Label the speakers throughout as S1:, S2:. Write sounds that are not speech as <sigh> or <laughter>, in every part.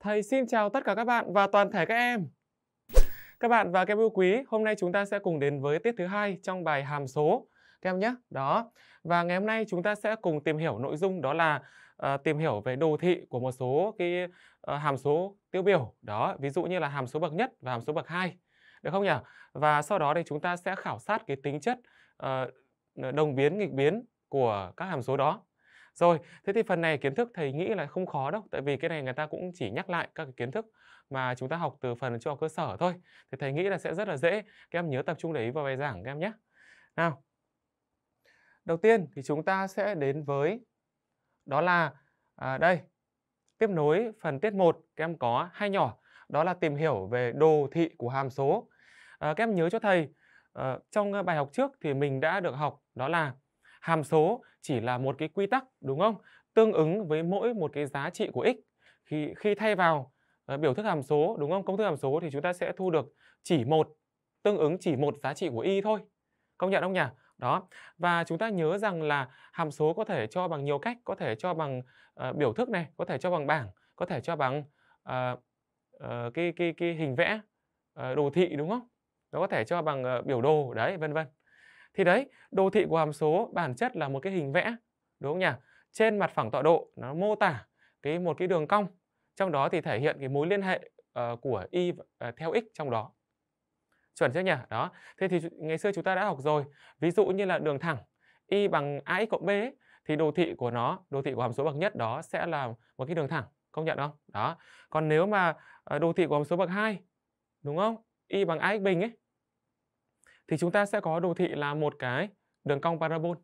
S1: Thầy xin chào tất cả các bạn và toàn thể các em. Các bạn và các em yêu quý, hôm nay chúng ta sẽ cùng đến với tiết thứ hai trong bài hàm số các em nhé. Đó. Và ngày hôm nay chúng ta sẽ cùng tìm hiểu nội dung đó là uh, tìm hiểu về đồ thị của một số cái uh, hàm số tiêu biểu. Đó, ví dụ như là hàm số bậc nhất và hàm số bậc hai Được không nhỉ? Và sau đó thì chúng ta sẽ khảo sát cái tính chất Ờ, đồng biến nghịch biến của các hàm số đó rồi thế thì phần này kiến thức thầy nghĩ là không khó đâu tại vì cái này người ta cũng chỉ nhắc lại các cái kiến thức mà chúng ta học từ phần cho cơ sở thôi thì thầy nghĩ là sẽ rất là dễ các em nhớ tập trung để ý vào bài giảng các em nhé nào đầu tiên thì chúng ta sẽ đến với đó là à, đây tiếp nối phần tiết 1 các em có hai nhỏ đó là tìm hiểu về đồ thị của hàm số à, các em nhớ cho thầy Ờ, trong bài học trước thì mình đã được học đó là hàm số chỉ là một cái quy tắc đúng không? Tương ứng với mỗi một cái giá trị của x. Khi khi thay vào uh, biểu thức hàm số đúng không? Công thức hàm số thì chúng ta sẽ thu được chỉ một tương ứng chỉ một giá trị của y thôi. Công nhận không nhỉ? Đó. Và chúng ta nhớ rằng là hàm số có thể cho bằng nhiều cách, có thể cho bằng uh, biểu thức này, có thể cho bằng bảng, có thể cho bằng uh, uh, cái cái cái hình vẽ uh, đồ thị đúng không? nó có thể cho bằng ờ, biểu đồ đấy vân vân thì đấy đồ thị của hàm số bản chất là một cái hình vẽ đúng không nhỉ trên mặt phẳng tọa độ nó mô tả cái một cái đường cong trong đó thì thể hiện cái mối liên hệ uh, của y uh, theo x trong đó chuẩn chưa nhỉ đó thế thì ngày xưa chúng ta đã học rồi ví dụ như là đường thẳng y bằng ax cộng b ấy, thì đồ thị của nó đồ thị của hàm số bậc nhất đó sẽ là một cái đường thẳng công nhận không đó còn nếu mà đồ thị của hàm số bậc 2 đúng không y bằng ax bình ấy thì chúng ta sẽ có đồ thị là một cái đường cong parabol.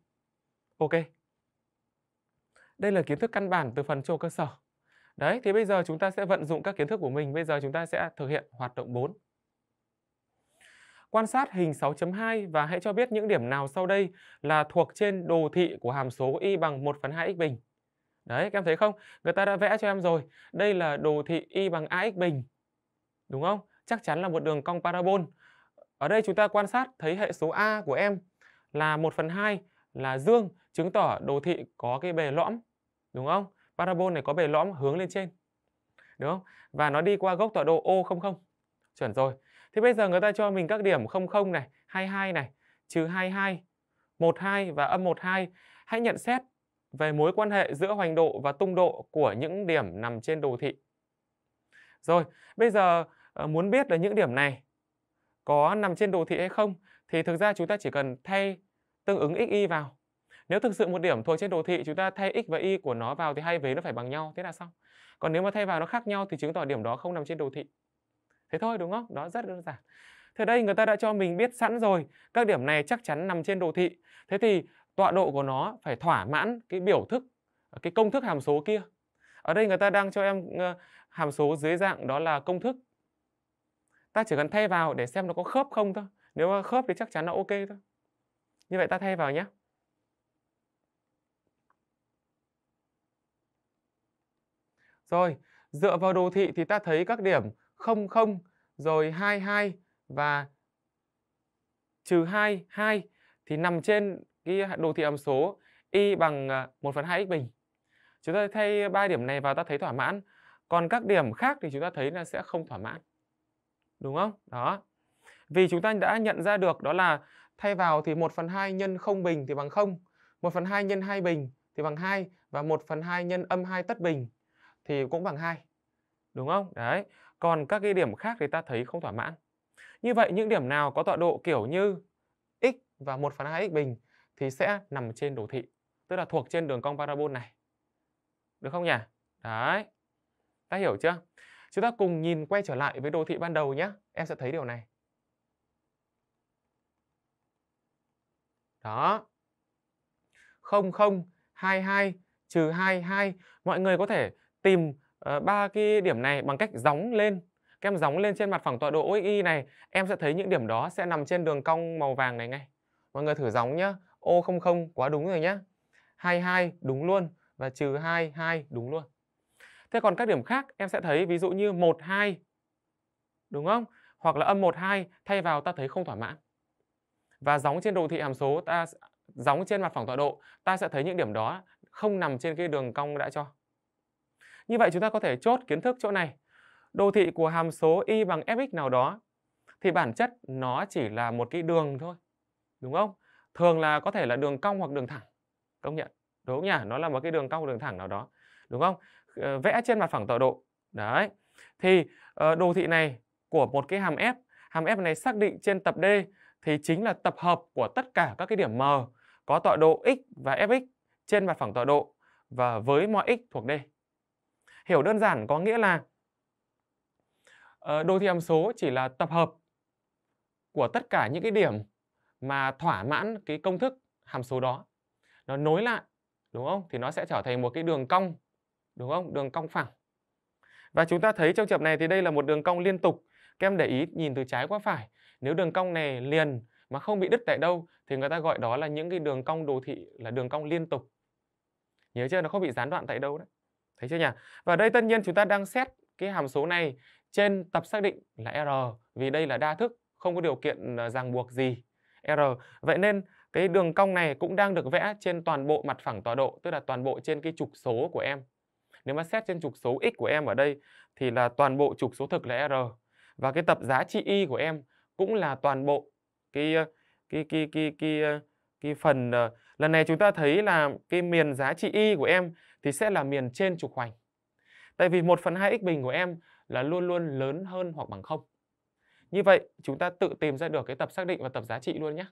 S1: Ok. Đây là kiến thức căn bản từ phần trô cơ sở. Đấy, thì bây giờ chúng ta sẽ vận dụng các kiến thức của mình. Bây giờ chúng ta sẽ thực hiện hoạt động 4. Quan sát hình 6.2 và hãy cho biết những điểm nào sau đây là thuộc trên đồ thị của hàm số y bằng 1 phần 2x bình. Đấy, các em thấy không? Người ta đã vẽ cho em rồi. Đây là đồ thị y bằng ax bình. Đúng không? chắc chắn là một đường cong parabol. Ở đây chúng ta quan sát thấy hệ số A của em là 1 phần 2 là dương, chứng tỏ đồ thị có cái bề lõm, đúng không? Parabol này có bề lõm hướng lên trên, đúng không? Và nó đi qua gốc tọa độ O00, chuẩn rồi. Thế bây giờ người ta cho mình các điểm 00 này, 22 này, trừ 22, 12 và âm 12. Hãy nhận xét về mối quan hệ giữa hoành độ và tung độ của những điểm nằm trên đồ thị. Rồi, bây giờ Ờ, muốn biết là những điểm này có nằm trên đồ thị hay không thì thực ra chúng ta chỉ cần thay tương ứng x y vào nếu thực sự một điểm thuộc trên đồ thị chúng ta thay x và y của nó vào thì hai vế nó phải bằng nhau thế là xong còn nếu mà thay vào nó khác nhau thì chứng tỏ điểm đó không nằm trên đồ thị thế thôi đúng không đó rất đơn giản thế đây người ta đã cho mình biết sẵn rồi các điểm này chắc chắn nằm trên đồ thị thế thì tọa độ của nó phải thỏa mãn cái biểu thức cái công thức hàm số kia ở đây người ta đang cho em ờ, hàm số dưới dạng đó là công thức ta chỉ cần thay vào để xem nó có khớp không thôi nếu mà khớp thì chắc chắn là ok thôi như vậy ta thay vào nhé rồi dựa vào đồ thị thì ta thấy các điểm 0 0 rồi 22 và trừ 2 2 thì nằm trên cái đồ thị hàm số y bằng 1 à, phần 2 x bình. Chúng ta thay ba điểm này vào ta thấy thỏa mãn. Còn các điểm khác thì chúng ta thấy là sẽ không thỏa mãn đúng không? Đó. Vì chúng ta đã nhận ra được đó là thay vào thì 1 phần 2 nhân không bình thì bằng 0, 1 phần 2 nhân 2 bình thì bằng 2 và 1 phần 2 nhân âm 2 tất bình thì cũng bằng 2. Đúng không? Đấy. Còn các cái điểm khác thì ta thấy không thỏa mãn. Như vậy những điểm nào có tọa độ kiểu như x và 1 phần 2x bình thì sẽ nằm trên đồ thị. Tức là thuộc trên đường cong parabol này. Được không nhỉ? Đấy. Ta hiểu chưa? Chúng ta cùng nhìn quay trở lại với đồ thị ban đầu nhé. Em sẽ thấy điều này. Đó. 0, 0, 2, 2, trừ 2, 2. Mọi người có thể tìm ờ, ba uh, cái điểm này bằng cách gióng lên. Các em gióng lên trên mặt phẳng tọa độ OXY này. Em sẽ thấy những điểm đó sẽ nằm trên đường cong màu vàng này ngay. Mọi người thử gióng nhé. O00 quá đúng rồi nhé. 22 đúng luôn. Và trừ 2, 2 đúng luôn. Thế còn các điểm khác em sẽ thấy ví dụ như 1, 2, đúng không? Hoặc là âm 1, 2 thay vào ta thấy không thỏa mãn. Và gióng trên đồ thị hàm số ta gióng trên mặt phẳng tọa độ, ta sẽ thấy những điểm đó không nằm trên cái đường cong đã cho. Như vậy chúng ta có thể chốt kiến thức chỗ này. Đồ thị của hàm số y bằng fx nào đó thì bản chất nó chỉ là một cái đường thôi. Đúng không? Thường là có thể là đường cong hoặc đường thẳng. Công nhận. Đúng không nhỉ? Nó là một cái đường cong đường thẳng nào đó. Đúng không? Ờ, vẽ trên mặt phẳng tọa độ đấy thì ờ, đồ thị này của một cái hàm f hàm f này xác định trên tập d thì chính là tập hợp của tất cả các cái điểm m có tọa độ x và fx trên mặt phẳng tọa độ và với mọi x thuộc d hiểu đơn giản có nghĩa là ờ, đồ thị hàm số chỉ là tập hợp của tất cả những cái điểm mà thỏa mãn cái công thức hàm số đó nó nối lại đúng không thì nó sẽ trở thành một cái đường cong đúng không đường cong phẳng và chúng ta thấy trong trường hợp này thì đây là một đường cong liên tục các em để ý nhìn từ trái qua phải nếu đường cong này liền mà không bị đứt tại đâu thì người ta gọi đó là những cái đường cong đồ thị là đường cong liên tục nhớ chưa nó không bị gián đoạn tại đâu đấy thấy chưa nhỉ và đây tất nhiên chúng ta đang xét cái hàm số này trên tập xác định là r vì đây là đa thức không có điều kiện ờ, ràng buộc gì r vậy nên cái đường cong này cũng đang được vẽ trên toàn bộ mặt phẳng tọa độ tức là toàn bộ trên cái trục số của em nếu mà xét trên trục số x của em ở đây thì là toàn bộ trục số thực là r và cái tập giá trị y của em cũng là toàn bộ cái cái cái cái cái cái phần ờ, lần này chúng ta thấy là cái miền giá trị y của em thì sẽ là miền trên trục hoành. Tại vì 1 phần 2 x bình của em là luôn luôn lớn hơn hoặc bằng 0. Như vậy chúng ta tự tìm ra được cái tập xác định và tập giá trị luôn nhé.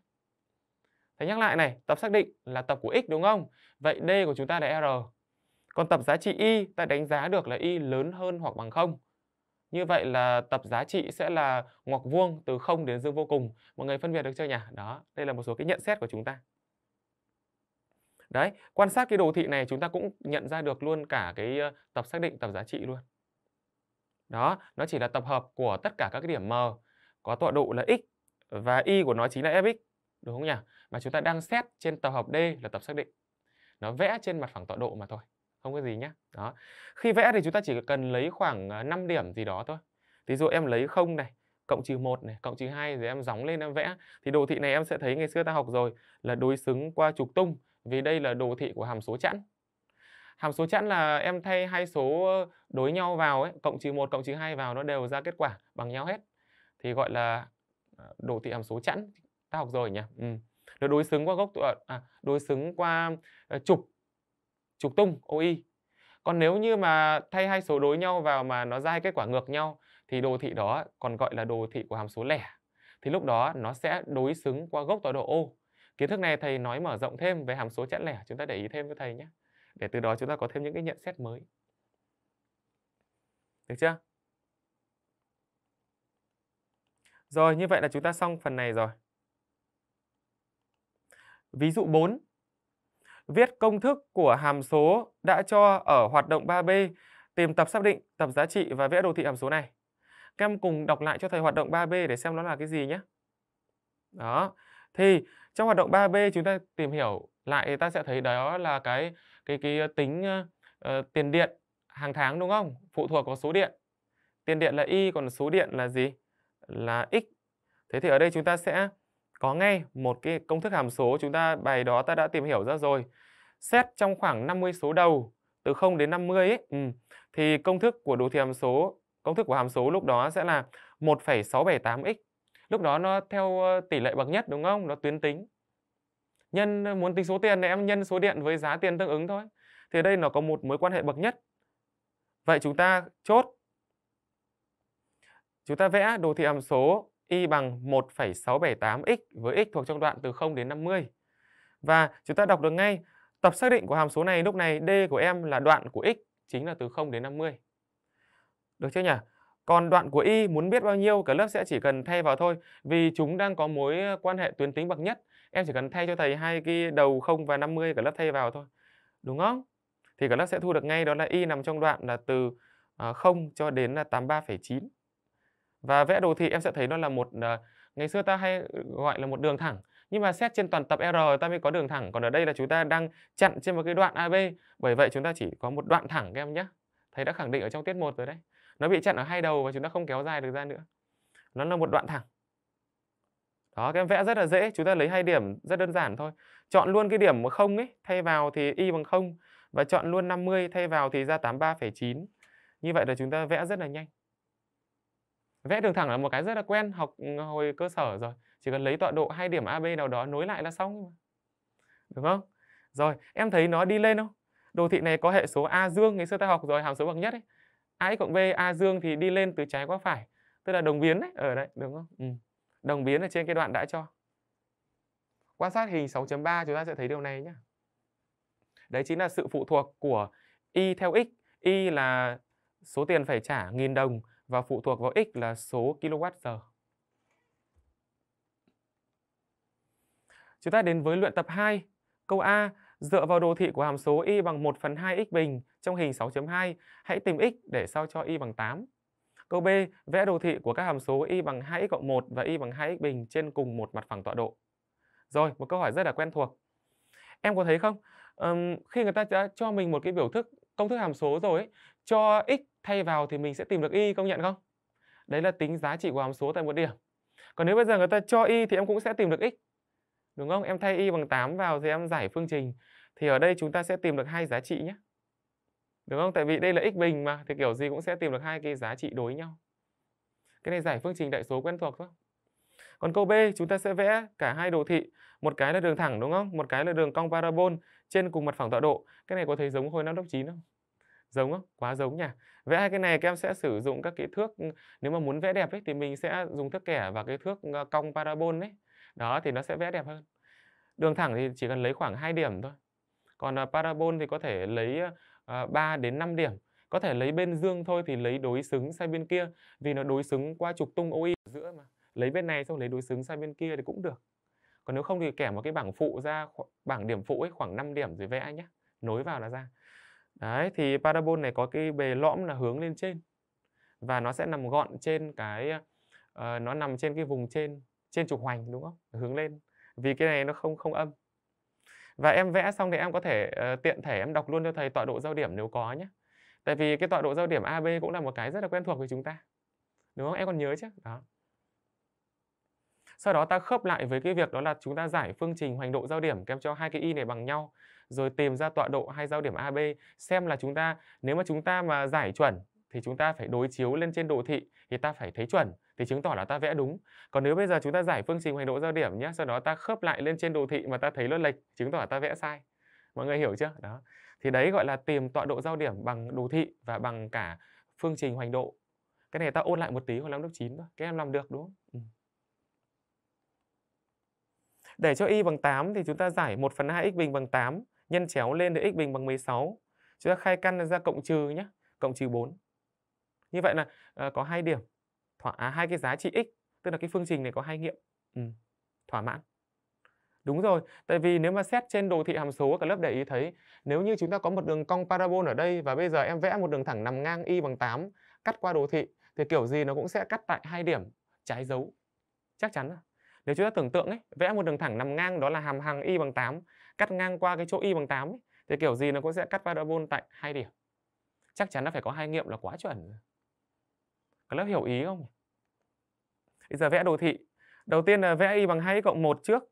S1: Thầy nhắc lại này, tập xác định là tập của x đúng không? Vậy D của chúng ta là R. Còn tập giá trị y ta đánh giá được là y lớn hơn hoặc bằng 0. Như vậy là tập giá trị sẽ là ngoặc vuông từ 0 đến dương vô cùng. Mọi người phân biệt được chưa nhỉ? Đó, đây là một số cái nhận xét của chúng ta. Đấy, quan sát cái đồ thị này chúng ta cũng nhận ra được luôn cả cái ờ, tập xác định tập giá trị luôn. Đó, nó chỉ là tập hợp của tất cả các cái điểm M có tọa độ là x và y của nó chính là fx, đúng không nhỉ? Mà chúng ta đang xét trên tập hợp D là tập xác định. Nó vẽ trên mặt phẳng tọa độ mà thôi không có gì nhá đó khi vẽ thì chúng ta chỉ cần lấy khoảng 5 à, điểm gì đó thôi ví dụ em lấy không này cộng trừ một này, cộng trừ hai rồi em gióng lên em vẽ. Thì đồ thị này em sẽ thấy ngày xưa ta học rồi là đối xứng qua trục tung vì đây là đồ thị của hàm số chẵn. Hàm số chẵn là em thay hai số đối nhau vào ấy, cộng trừ một cộng trừ hai vào nó đều ra kết quả bằng nhau hết. Thì gọi là à, đồ thị hàm số chẵn ta học rồi nhỉ. Ừ. Nó đối xứng qua gốc à, à đối xứng qua trục trục tung OI. Còn nếu như mà thay hai số đối nhau vào mà nó ra hai kết quả ngược nhau thì đồ thị đó còn gọi là đồ thị của hàm số lẻ. Thì lúc đó nó sẽ đối xứng qua gốc tọa độ O. Kiến thức này thầy nói mở rộng thêm về hàm số chẵn lẻ, chúng ta để ý thêm với thầy nhé. Để từ đó chúng ta có thêm những cái nhận xét mới. Được chưa? Rồi, như vậy là chúng ta xong phần này rồi. Ví dụ 4 viết công thức của hàm số đã cho ở hoạt động 3B, tìm tập xác định, tập giá trị và vẽ đồ thị hàm số này. Các em cùng đọc lại cho thầy hoạt động 3B để xem nó là cái gì nhé. Đó. Thì trong hoạt động 3B chúng ta tìm hiểu lại ta sẽ thấy đó là cái cái cái tính uh, tiền điện hàng tháng đúng không? Phụ thuộc vào số điện. Tiền điện là y còn số điện là gì? Là x. Thế thì ở đây chúng ta sẽ có ngay một cái công thức hàm số chúng ta bài đó ta đã tìm hiểu ra rồi xét trong khoảng 50 số đầu từ 0 đến 50 ấy, ừ, thì công thức của đồ thị hàm số công thức của hàm số lúc đó sẽ là 1,678x. Lúc đó nó theo ờ, tỷ lệ bậc nhất đúng không? Nó tuyến tính. Nhân ờ, muốn tính số tiền thì em nhân số điện với giá tiền tương ứng thôi. Thì đây nó có một mối quan hệ bậc nhất. Vậy chúng ta chốt. Chúng ta vẽ đồ thị hàm số y bằng 1,678x với x thuộc trong đoạn từ 0 đến 50. Và chúng ta đọc được ngay Tập xác định của hàm số này lúc này D của em là đoạn của x chính là từ 0 đến 50. Được chưa nhỉ? Còn đoạn của y muốn biết bao nhiêu cả lớp sẽ chỉ cần thay vào thôi vì chúng đang có mối ờ, quan hệ tuyến tính bậc nhất. Em chỉ cần thay cho thầy hai cái đầu 0 và 50 cả lớp thay vào thôi. Đúng không? Thì cả lớp sẽ thu được ngay đó là y nằm trong đoạn là từ 0 ờ, cho đến là 83,9. Và vẽ đồ thị em sẽ thấy nó là một ờ, ngày xưa ta hay gọi là một đường thẳng nhưng mà xét trên toàn tập R ta mới có đường thẳng còn ở đây là chúng ta đang chặn trên một cái đoạn AB bởi vậy chúng ta chỉ có một đoạn thẳng các em nhé thầy đã khẳng định ở trong tiết 1 rồi đấy nó bị chặn ở hai đầu và chúng ta không kéo dài được ra nữa nó là một đoạn thẳng đó các em vẽ rất là dễ chúng ta lấy hai điểm rất đơn giản thôi chọn luôn cái điểm mà không ấy thay vào thì y bằng không và chọn luôn 50 thay vào thì ra 83,9 như vậy là chúng ta vẽ rất là nhanh vẽ đường thẳng là một cái rất là quen học hồi cơ sở rồi chỉ cần lấy tọa độ hai điểm AB nào đó nối lại là xong đúng không rồi em thấy nó đi lên không đồ thị này có hệ số a dương ngày xưa ta học rồi hàm số bằng nhất ấy a cộng b a dương thì đi lên từ trái qua phải tức là đồng biến đấy ở đấy đúng không ừ. đồng biến ở trên cái đoạn đã cho quan sát hình 6.3 chúng ta sẽ thấy điều này nhé đấy chính là sự phụ thuộc của y theo x y là số tiền phải trả nghìn đồng và phụ thuộc vào x là số kWh Chúng ta đến với luyện tập 2. Câu A, dựa vào đồ thị của hàm số y bằng 1 phần 2x bình trong hình 6.2, hãy tìm x để sao cho y bằng 8. Câu B, vẽ đồ thị của các hàm số y bằng 2x cộng 1 và y bằng 2x bình trên cùng một mặt phẳng tọa độ. Rồi, một câu hỏi rất là quen thuộc. Em có thấy không? Um, khi người ta đã cho mình một cái biểu thức công thức hàm số rồi ấy, cho x thay vào thì mình sẽ tìm được y công nhận không? Đấy là tính giá trị của hàm số tại một điểm. Còn nếu bây giờ người ta cho y thì em cũng sẽ tìm được x đúng không? Em thay y bằng 8 vào thì em giải phương trình. Thì ở đây chúng ta sẽ tìm được hai giá trị nhé. Đúng không? Tại vì đây là x bình mà thì kiểu gì cũng sẽ tìm được hai cái giá trị đối nhau. Cái này giải phương trình đại số quen thuộc thôi. Còn câu B chúng ta sẽ vẽ cả hai đồ thị, một cái là đường thẳng đúng không? Một cái là đường cong parabol trên cùng mặt phẳng tọa độ. Cái này có thấy giống khối 5 đốc 9 không? Giống không? Quá giống nhỉ. Vẽ hai cái này các em sẽ sử dụng các cái thước ừ, nếu mà muốn vẽ đẹp ấy thì mình sẽ dùng thước kẻ và cái thước ờ, cong parabol đấy đó thì nó sẽ vẽ đẹp hơn đường thẳng thì chỉ cần lấy khoảng 2 điểm thôi còn à, parabol thì có thể lấy 3 à, đến 5 điểm có thể lấy bên dương thôi thì lấy đối xứng sai bên kia vì nó đối xứng qua trục tung OI ở giữa mà lấy bên này xong lấy đối xứng sai bên kia thì cũng được còn nếu không thì kẻ một cái bảng phụ ra bảng điểm phụ ấy khoảng 5 điểm rồi vẽ nhé nối vào là ra đấy thì parabol này có cái bề lõm là hướng lên trên và nó sẽ nằm gọn trên cái uh, nó nằm trên cái vùng trên trên trục hoành đúng không hướng lên vì cái này nó không không âm và em vẽ xong thì em có thể uh, tiện thể em đọc luôn cho thầy tọa độ giao điểm nếu có nhé tại vì cái tọa độ giao điểm AB cũng là một cái rất là quen thuộc với chúng ta đúng không em còn nhớ chứ đó sau đó ta khớp lại với cái việc đó là chúng ta giải phương trình hoành độ giao điểm kèm cho hai cái y này bằng nhau rồi tìm ra tọa độ hay giao điểm AB xem là chúng ta nếu mà chúng ta mà giải chuẩn thì chúng ta phải đối chiếu lên trên đồ thị thì ta phải thấy chuẩn thì chứng tỏ là ta vẽ đúng. Còn nếu bây giờ chúng ta giải phương trình hoành độ giao điểm nhé, sau đó ta khớp lại lên trên đồ thị mà ta thấy nó lệch, chứng tỏ là ta vẽ sai. Mọi người hiểu chưa? Đó. Thì đấy gọi là tìm tọa độ giao điểm bằng đồ thị và bằng cả phương trình hoành độ. Cái này ta ôn lại một tí hồi năm lớp 9 thôi. Các em làm được đúng không? Ừ. Để cho y bằng 8 thì chúng ta giải 1 phần 2 x bình bằng 8 nhân chéo lên để x bình bằng 16. Chúng ta khai căn ra cộng trừ nhé, cộng trừ 4 như vậy là uh, có hai điểm thỏa à, hai cái giá trị x tức là cái phương trình này có hai nghiệm ừ. thỏa mãn đúng rồi tại vì nếu mà xét trên đồ thị hàm số cả lớp để ý thấy nếu như chúng ta có một đường cong parabol ở đây và bây giờ em vẽ một đường thẳng nằm ngang y bằng 8 cắt qua đồ thị thì kiểu gì nó cũng sẽ cắt tại hai điểm trái dấu chắc chắn nếu chúng ta tưởng tượng ấy, vẽ một đường thẳng nằm ngang đó là hàm hằng y bằng 8 cắt ngang qua cái chỗ y bằng 8 ấy, thì kiểu gì nó cũng sẽ cắt parabol tại hai điểm chắc chắn nó phải có hai nghiệm là quá chuẩn rồi các lớp hiểu ý không? Bây giờ vẽ đồ thị. Đầu tiên là vẽ y bằng 2 cộng 1 trước.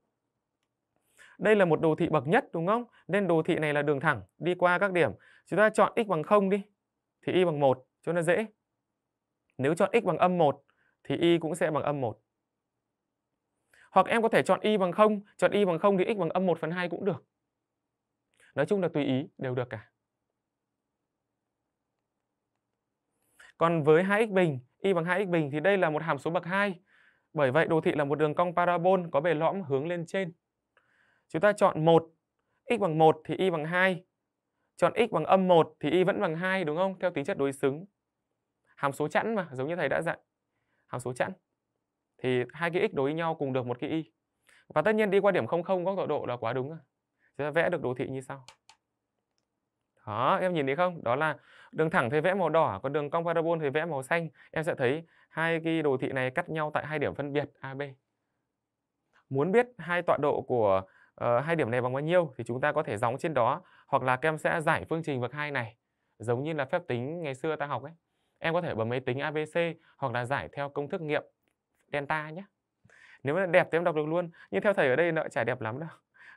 S1: Đây là một đồ thị bậc nhất đúng không? Nên đồ thị này là đường thẳng đi qua các điểm. Chúng ta chọn x bằng 0 đi thì y bằng 1 cho nó dễ. Nếu chọn x bằng âm 1 thì y cũng sẽ bằng âm 1. Hoặc em có thể chọn y bằng 0, chọn y bằng 0 thì x bằng âm 1 phần 2 cũng được. Nói chung là tùy ý, đều được cả. Còn với 2x bình y bằng 2x bình thì đây là một hàm số bậc 2. Bởi vậy đồ thị là một đường cong parabol có bề lõm hướng lên trên. Chúng ta chọn 1, x bằng 1 thì y bằng 2. Chọn x bằng âm 1 thì y vẫn bằng 2 đúng không? Theo tính chất đối xứng. Hàm số chẵn mà, giống như thầy đã dạy. Hàm số chẵn. Thì hai cái x đối nhau cùng được một cái y. Và tất nhiên đi qua điểm 0,0 có tọa độ là quá đúng rồi. Chúng ta vẽ được đồ thị như sau đó em nhìn thấy không đó là đường thẳng thì vẽ màu đỏ còn đường cong parabol thì vẽ màu xanh em sẽ thấy hai cái đồ thị này cắt nhau tại hai điểm phân biệt AB muốn biết hai tọa độ của uh, hai điểm này bằng bao nhiêu thì chúng ta có thể gióng trên đó hoặc là các em sẽ giải phương trình vực hai này giống như là phép tính ngày xưa ta học ấy em có thể bấm máy tính ABC hoặc là giải theo công thức nghiệm delta nhé nếu mà đẹp thì em đọc được luôn nhưng theo thầy ở đây nó chả đẹp lắm đâu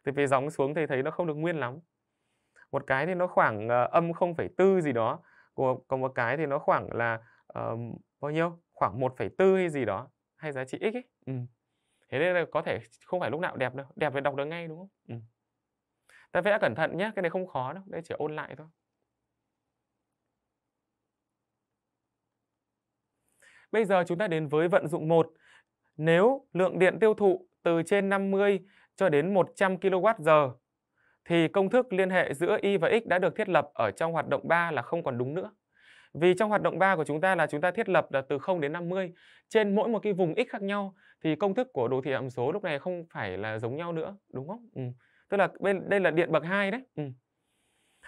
S1: thì vì gióng xuống thì thấy nó không được nguyên lắm một cái thì nó khoảng ờ, âm uh, âm 0,4 gì đó còn một cái thì nó khoảng là uh, bao nhiêu khoảng 1,4 hay gì đó hay giá trị x ấy ừ. thế nên là có thể không phải lúc nào đẹp đâu đẹp phải đọc được ngay đúng không ừ. ta vẽ cẩn thận nhé cái này không khó đâu đây chỉ ôn lại thôi Bây giờ chúng ta đến với vận dụng 1. Nếu lượng điện tiêu thụ từ trên 50 cho đến 100 kWh thì công thức liên hệ giữa y và x đã được thiết lập ở trong hoạt động 3 là không còn đúng nữa. Vì trong hoạt động 3 của chúng ta là chúng ta thiết lập là từ 0 đến 50 trên mỗi một cái vùng x khác nhau thì công thức của đồ thị hàm số lúc này không phải là giống nhau nữa, đúng không? Ừ. Tức là bên đây là điện bậc 2 đấy. Ừ.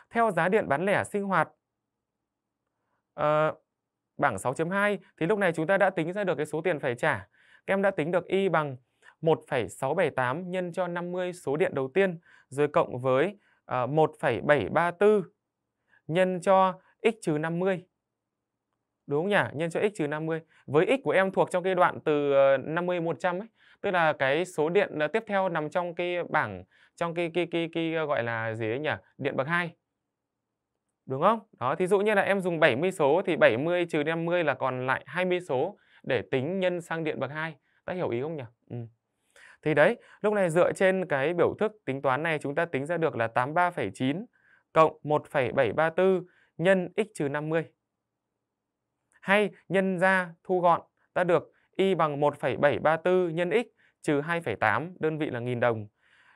S1: Theo giá điện bán lẻ sinh hoạt uh, bảng 6.2 thì lúc này chúng ta đã tính ra được cái số tiền phải trả. Các em đã tính được y bằng 1,678 nhân cho 50 số điện đầu tiên rồi cộng với uh, ờ, 1,734 nhân cho x trừ 50. Đúng không nhỉ? Nhân cho x trừ 50. Với x của em thuộc trong cái đoạn từ 50 ờ, 100 ấy, tức là cái số điện ờ, tiếp theo nằm trong cái bảng trong cái cái cái, cái, cái gọi là gì ấy nhỉ? Điện bậc 2 đúng không? Đó, thí dụ như là em dùng 70 số thì 70 trừ 50 là còn lại 20 số để tính nhân sang điện bậc 2. Ta hiểu ý không nhỉ? Ừ. Thì đấy, lúc này dựa trên cái biểu thức tính toán này chúng ta tính ra được là 83,9 cộng 1,734 nhân x trừ 50. Hay nhân ra thu gọn ta được y bằng 1,734 nhân x trừ 2,8 đơn vị là nghìn đồng.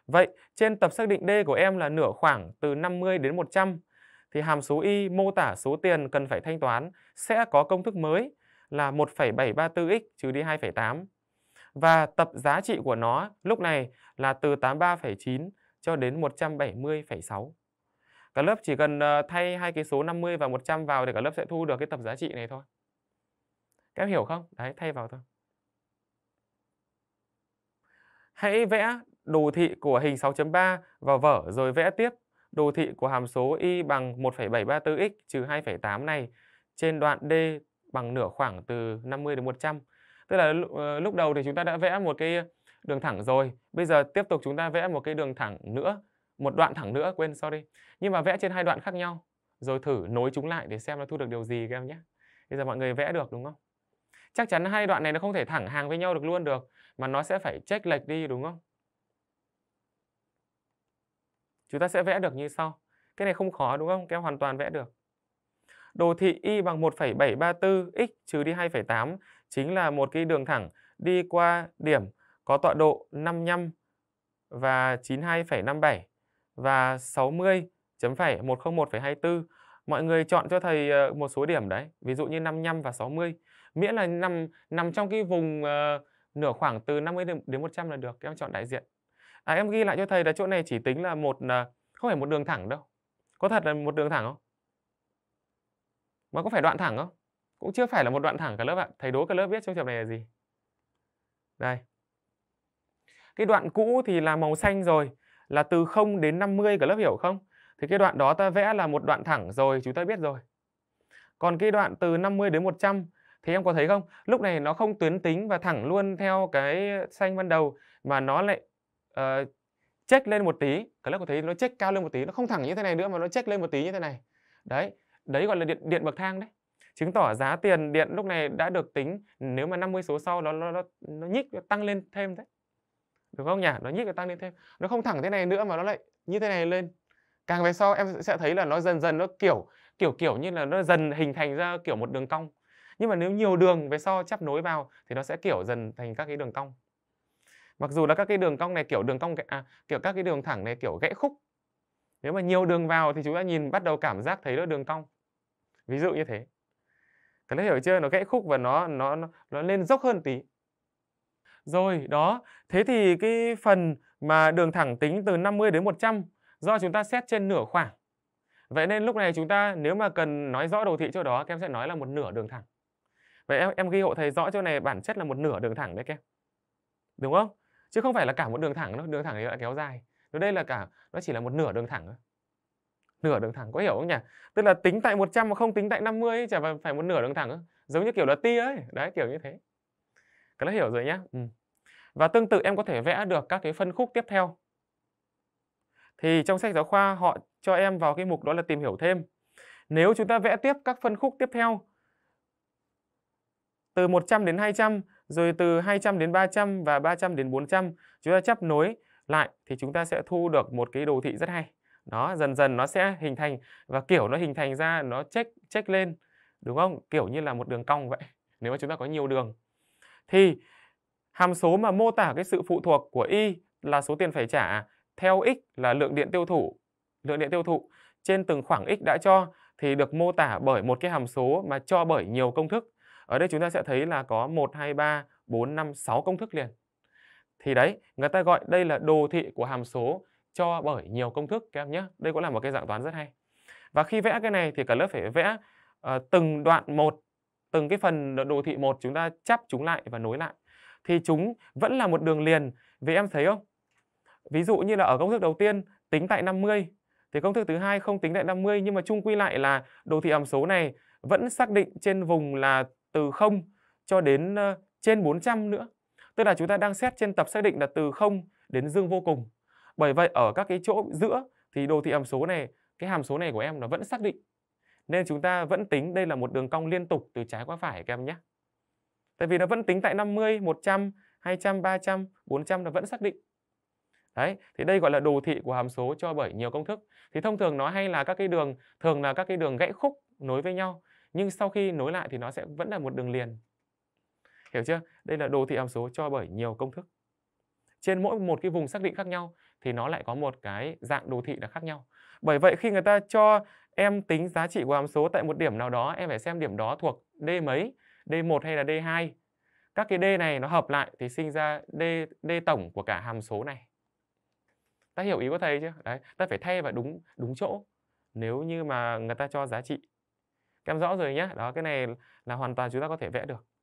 S1: Vậy trên tập xác định D của em là nửa khoảng từ 50 đến 100 thì hàm số y mô tả số tiền cần phải thanh toán sẽ có công thức mới là 1,734x trừ đi 2,8 và tập giá trị của nó lúc này là từ 83,9 cho đến 170,6. Cả lớp chỉ cần ờ, thay hai cái số 50 và 100 vào thì cả lớp sẽ thu được cái tập giá trị này thôi. Các em hiểu không? Đấy, thay vào thôi. Hãy vẽ đồ thị của hình 6.3 vào vở rồi vẽ tiếp đồ thị của hàm số y bằng 1,734x trừ 2,8 này trên đoạn D bằng nửa khoảng từ 50 đến 100 tức là ờ, lúc đầu thì chúng ta đã vẽ một cái đường thẳng rồi bây giờ tiếp tục chúng ta vẽ một cái đường thẳng nữa một đoạn thẳng nữa quên sorry nhưng mà vẽ trên hai đoạn khác nhau rồi thử nối chúng lại để xem nó thu được điều gì các em nhé bây giờ mọi người vẽ được đúng không chắc chắn hai đoạn này nó không thể thẳng hàng với nhau được luôn được mà nó sẽ phải chênh lệch đi đúng không chúng ta sẽ vẽ được như sau cái này không khó đúng không các em hoàn toàn vẽ được đồ thị y bằng 1,734 x trừ đi 2,8 chính là một cái đường thẳng đi qua điểm có tọa độ 55 và 92,57 và 60.101,24. Mọi người chọn cho thầy ờ, một số điểm đấy, ví dụ như 55 và 60. Miễn là nằm nằm trong cái vùng uh, nửa khoảng từ 50 đến 100 là được, em chọn đại diện. À, em ghi lại cho thầy là chỗ này chỉ tính là một ờ, không phải một đường thẳng đâu. Có thật là một đường thẳng không? Mà có phải đoạn thẳng không? cũng chưa phải là một đoạn thẳng cả lớp ạ thầy đố cả lớp viết trong trường này là gì đây cái đoạn cũ thì là màu xanh rồi là từ 0 đến 50 cả lớp hiểu không thì cái đoạn đó ta vẽ là một đoạn thẳng rồi chúng ta biết rồi còn cái đoạn từ 50 đến 100 thì em có thấy không lúc này nó không tuyến tính và thẳng luôn theo cái xanh ban đầu mà nó lại uh, check lên một tí cả lớp có thấy nó check cao lên một tí nó không thẳng như thế này nữa mà nó check lên một tí như thế này đấy đấy gọi là điện điện bậc thang đấy chứng tỏ giá tiền điện lúc này đã được tính nếu mà 50 số sau nó nó nó, nó nhích nó tăng lên thêm đấy được không nhỉ nó nhích nó tăng lên thêm nó không thẳng thế này nữa mà nó lại như thế này lên càng về sau em sẽ thấy là nó dần dần nó kiểu kiểu kiểu như là nó dần hình thành ra kiểu một đường cong nhưng mà nếu nhiều đường về sau chắp nối vào thì nó sẽ kiểu dần thành các cái đường cong mặc dù là các cái đường cong này kiểu đường cong à, kiểu các cái đường thẳng này kiểu gãy khúc nếu mà nhiều đường vào thì chúng ta nhìn bắt đầu cảm giác thấy nó đường cong ví dụ như thế cái nó hiểu chưa nó gãy khúc và nó nó nó lên dốc hơn tí rồi đó thế thì cái phần mà đường thẳng tính từ 50 đến 100 do chúng ta xét trên nửa khoảng vậy nên lúc này chúng ta nếu mà cần nói rõ đồ thị chỗ đó các em sẽ nói là một nửa đường thẳng vậy em em ghi hộ thầy rõ chỗ này bản chất là một nửa đường thẳng đấy các em đúng không chứ không phải là cả một đường thẳng đâu đường thẳng ấy lại kéo dài nó đây là cả nó chỉ là một nửa đường thẳng thôi nửa đường thẳng có hiểu không nhỉ tức là tính tại 100 mà không tính tại 50 ấy, chả phải một nửa đường thẳng giống như kiểu là tia ấy đấy kiểu như thế cái đó hiểu rồi nhá ừ. và tương tự em có thể vẽ được các cái phân khúc tiếp theo thì trong sách giáo khoa họ cho em vào cái mục đó là tìm hiểu thêm nếu chúng ta vẽ tiếp các phân khúc tiếp theo từ 100 đến 200 rồi từ 200 đến 300 và 300 đến 400 chúng ta chấp nối lại thì chúng ta sẽ thu được một cái đồ thị rất hay đó dần dần nó sẽ hình thành và kiểu nó hình thành ra nó check check lên đúng không kiểu như là một đường cong vậy <laughs> nếu mà chúng ta có nhiều đường thì hàm số mà mô tả cái sự phụ thuộc của y là số tiền phải trả theo x là lượng điện tiêu thụ lượng điện tiêu thụ trên từng khoảng x đã cho thì được mô tả bởi một cái hàm số mà cho bởi nhiều công thức. Ở đây chúng ta sẽ thấy là có 1 2 3 4 5 6 công thức liền. Thì đấy, người ta gọi đây là đồ thị của hàm số cho bởi nhiều công thức các em nhé. Đây cũng là một cái dạng toán rất hay. Và khi vẽ cái này thì cả lớp phải vẽ uh, từng đoạn một, từng cái phần đồ thị một chúng ta chắp chúng lại và nối lại. Thì chúng vẫn là một đường liền. Vì em thấy không? Ví dụ như là ở công thức đầu tiên tính tại 50 thì công thức thứ hai không tính tại 50 nhưng mà chung quy lại là đồ thị hàm số này vẫn xác định trên vùng là từ 0 cho đến uh, trên 400 nữa. Tức là chúng ta đang xét trên tập xác định là từ 0 đến dương vô cùng. Bởi vậy ở các cái chỗ giữa thì đồ thị hàm số này, cái hàm số này của em nó vẫn xác định. Nên chúng ta vẫn tính đây là một đường cong liên tục từ trái qua phải các em nhé. Tại vì nó vẫn tính tại 50, 100, 200, 300, 400 nó vẫn xác định. Đấy, thì đây gọi là đồ thị của hàm số cho bởi nhiều công thức. Thì thông thường nó hay là các cái đường, thường là các cái đường gãy khúc nối với nhau. Nhưng sau khi nối lại thì nó sẽ vẫn là một đường liền. Hiểu chưa? Đây là đồ thị hàm số cho bởi nhiều công thức. Trên mỗi một cái vùng xác định khác nhau thì nó lại có một cái dạng đồ thị là khác nhau. Bởi vậy khi người ta cho em tính giá trị của hàm số tại một điểm nào đó, em phải xem điểm đó thuộc D mấy, D1 hay là D2. Các cái D này nó hợp lại thì sinh ra D, D tổng của cả hàm số này. Ta hiểu ý của thầy chưa? Đấy, ta phải thay vào đúng đúng chỗ. Nếu như mà người ta cho giá trị. Các em rõ rồi nhé. Đó, cái này là hoàn toàn chúng ta có thể vẽ được.